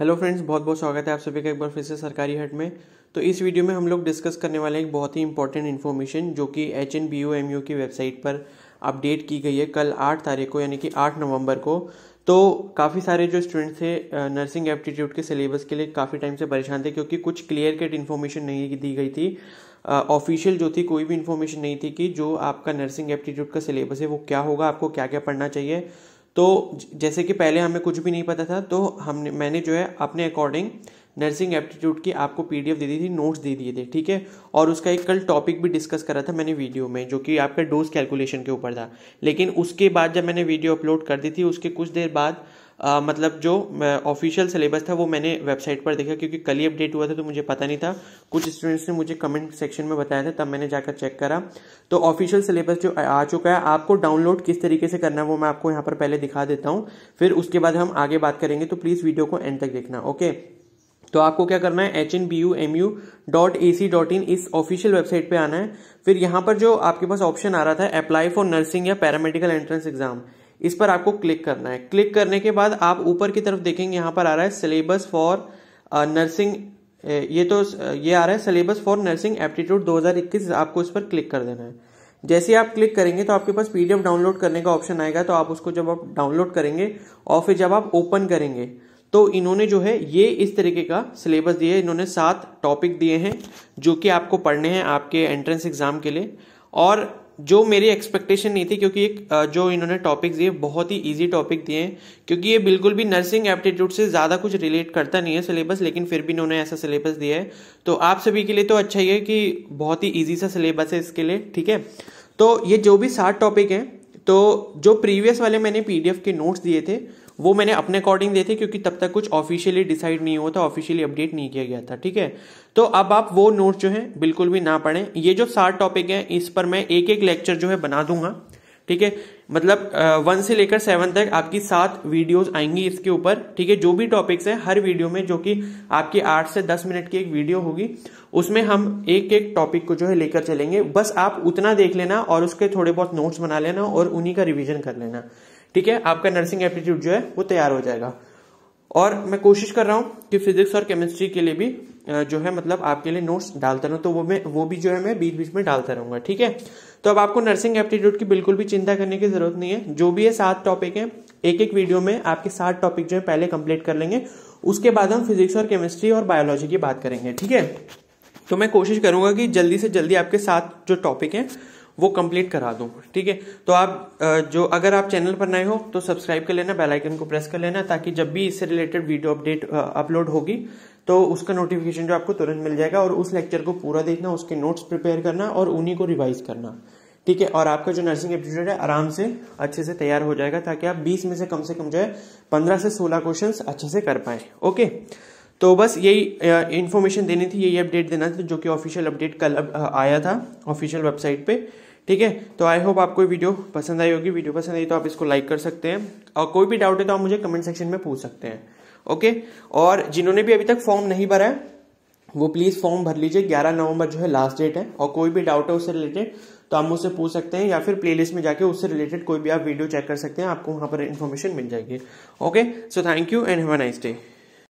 hello friends बहुत बहुत स्वागत है आप सभी का एक बार फिर से सरकारी हट में तो इस वीडियो में हम लोग डिस्कस करने वाले हैं एक बहुत ही इंपॉर्टेंट इन्फॉर्मेशन जो कि H N B O M U की वेबसाइट पर अपडेट की गई है कल आठ तारीख को यानी कि आठ नवंबर को तो काफ़ी सारे जो स्टूडेंट्स थे नर्सिंग एप्टीट्यूड के सिलेबस के लिए काफ़ी टाइम से परेशान थे क्योंकि कुछ क्लियर कट इन्फॉर्मेशन नहीं दी गई थी ऑफिशियल जो थी कोई भी इन्फॉर्मेशन नहीं थी कि जो आपका नर्सिंग एप्टीट्यूड का सिलेबस है वो क्या होगा आपको क्या क्या पढ़ना चाहिए तो जैसे कि पहले हमें कुछ भी नहीं पता था तो हमने मैंने जो है अपने अकॉर्डिंग नर्सिंग एप्टीट्यूड की आपको पीडीएफ दे दी थी नोट्स दे दिए थे ठीक है और उसका एक कल टॉपिक भी डिस्कस करा था मैंने वीडियो में जो कि आपका डोज कैलकुलेशन के ऊपर था लेकिन उसके बाद जब मैंने वीडियो अपलोड कर दी थी उसके कुछ देर बाद आ, मतलब जो ऑफिशियल सिलेबस था वो मैंने वेबसाइट पर देखा क्योंकि कल ही अपडेट हुआ था तो मुझे पता नहीं था कुछ स्टूडेंट्स ने मुझे कमेंट सेक्शन में बताया था तब मैंने जाकर चेक करा तो ऑफिशियल सिलेबस जो आ चुका है आपको डाउनलोड किस तरीके से करना है वो मैं आपको यहाँ पर पहले दिखा देता हूँ फिर उसके बाद हम आगे बात करेंगे तो प्लीज़ वीडियो को एंड तक देखना ओके तो आपको क्या करना है H N B U M U dot A C dot in इस ऑफिशियल वेबसाइट पे आना है फिर यहाँ पर जो आपके पास ऑप्शन आ रहा था अप्लाई फॉर नर्सिंग या पैरामेडिकल एंट्रेंस एग्जाम इस पर आपको क्लिक करना है क्लिक करने के बाद आप ऊपर की तरफ देखेंगे यहाँ पर आ रहा है सिलेबस फॉर नर्सिंग ये तो uh, ये आ रहा है सिलेबस फॉर नर्सिंग एप्टीट्यूड 2021 आपको इस पर क्लिक कर देना है जैसे आप क्लिक करेंगे तो आपके पास पीडीएफ डाउनलोड करने का ऑप्शन आएगा तो आप उसको जब आप डाउनलोड करेंगे और फिर जब आप ओपन करेंगे तो इन्होंने जो है ये इस तरीके का सिलेबस दिया है इन्होंने सात टॉपिक दिए हैं जो कि आपको पढ़ने हैं आपके एंट्रेंस एग्ज़ाम के लिए और जो मेरी एक्सपेक्टेशन नहीं थी क्योंकि एक जो इन्होंने टॉपिक दिए बहुत ही इजी टॉपिक दिए हैं क्योंकि ये बिल्कुल भी नर्सिंग एप्टीट्यूड से ज़्यादा कुछ रिलेट करता नहीं है सिलेबस लेकिन फिर भी इन्होंने ऐसा सिलेबस दिया है तो आप सभी के लिए तो अच्छा ही है कि बहुत ही ईजी सा सिलेबस है इसके लिए ठीक है तो ये जो भी सात टॉपिक हैं तो जो प्रीवियस वाले मैंने पीडीएफ के नोट्स दिए थे वो मैंने अपने अकॉर्डिंग दिए थे क्योंकि तब तक कुछ ऑफिशियली डिसाइड नहीं हुआ था ऑफिशियली अपडेट नहीं किया गया था ठीक है तो अब आप वो नोट जो है बिल्कुल भी ना पढ़ें ये जो सात टॉपिक हैं इस पर मैं एक एक लेक्चर जो है बना दूंगा ठीक है मतलब वन से लेकर सेवन तक आपकी सात वीडियोस आएंगी इसके ऊपर ठीक है जो भी टॉपिक्स हैं हर वीडियो में जो कि आपकी आठ से दस मिनट की एक वीडियो होगी उसमें हम एक एक टॉपिक को जो है लेकर चलेंगे बस आप उतना देख लेना और उसके थोड़े बहुत नोट्स बना लेना और उन्हीं का रिविजन कर लेना ठीक है आपका नर्सिंग एप्टीट्यूड जो है वो तैयार हो जाएगा और मैं कोशिश कर रहा हूँ कि फिजिक्स और केमिस्ट्री के लिए भी जो है मतलब आपके लिए नोट्स डालता रहूँ तो वो मैं वो भी जो है मैं बीच बीच में डालता रहूंगा ठीक है तो अब आपको नर्सिंग एप्टीट्यूड की बिल्कुल भी चिंता करने की जरूरत नहीं है जो भी ये सात टॉपिक है एक एक वीडियो में आपके सात टॉपिक जो है पहले कंप्लीट कर लेंगे उसके बाद हम फिजिक्स और केमिस्ट्री और बायोलॉजी की बात करेंगे ठीक है तो मैं कोशिश करूंगा कि जल्दी से जल्दी आपके साथ जो टॉपिक हैं वो कंप्लीट करा दूँ ठीक है तो आप जो अगर आप चैनल पर नए हो तो सब्सक्राइब कर लेना बेल आइकन को प्रेस कर लेना ताकि जब भी इससे रिलेटेड वीडियो अपडेट अपलोड होगी तो उसका नोटिफिकेशन जो आपको तुरंत मिल जाएगा और उस लेक्चर को पूरा देखना उसके नोट्स प्रिपेयर करना और उन्हीं को रिवाइज करना ठीक है और आपका जो नर्सिंग एप्टीट्यूड है आराम से अच्छे से तैयार हो जाएगा ताकि आप 20 में से कम से कम जो है 15 से 16 क्वेश्चंस अच्छे से कर पाए ओके तो बस यही इन्फॉर्मेशन देनी थी यही अपडेट देना था जो कि ऑफिशियल अपडेट कल आया था ऑफिशियल वेबसाइट पे ठीक है तो आई होप आपको वीडियो पसंद आई होगी वीडियो पसंद आई तो आप इसको लाइक कर सकते हैं और कोई भी डाउट है तो आप मुझे कमेंट सेक्शन में पूछ सकते हैं ओके और जिन्होंने भी अभी तक फॉर्म नहीं भरा है वो प्लीज़ फॉर्म भर लीजिए ग्यारह नवंबर जो है लास्ट डेट है और कोई भी डाउट है उससे रिलेटेड तो आप मुझसे पूछ सकते हैं या फिर प्लेलिस्ट में जाके उससे रिलेटेड कोई भी आप वीडियो चेक कर सकते हैं आपको वहाँ पर इन्फॉर्मेशन मिल जाएगी okay so thank you and have a nice day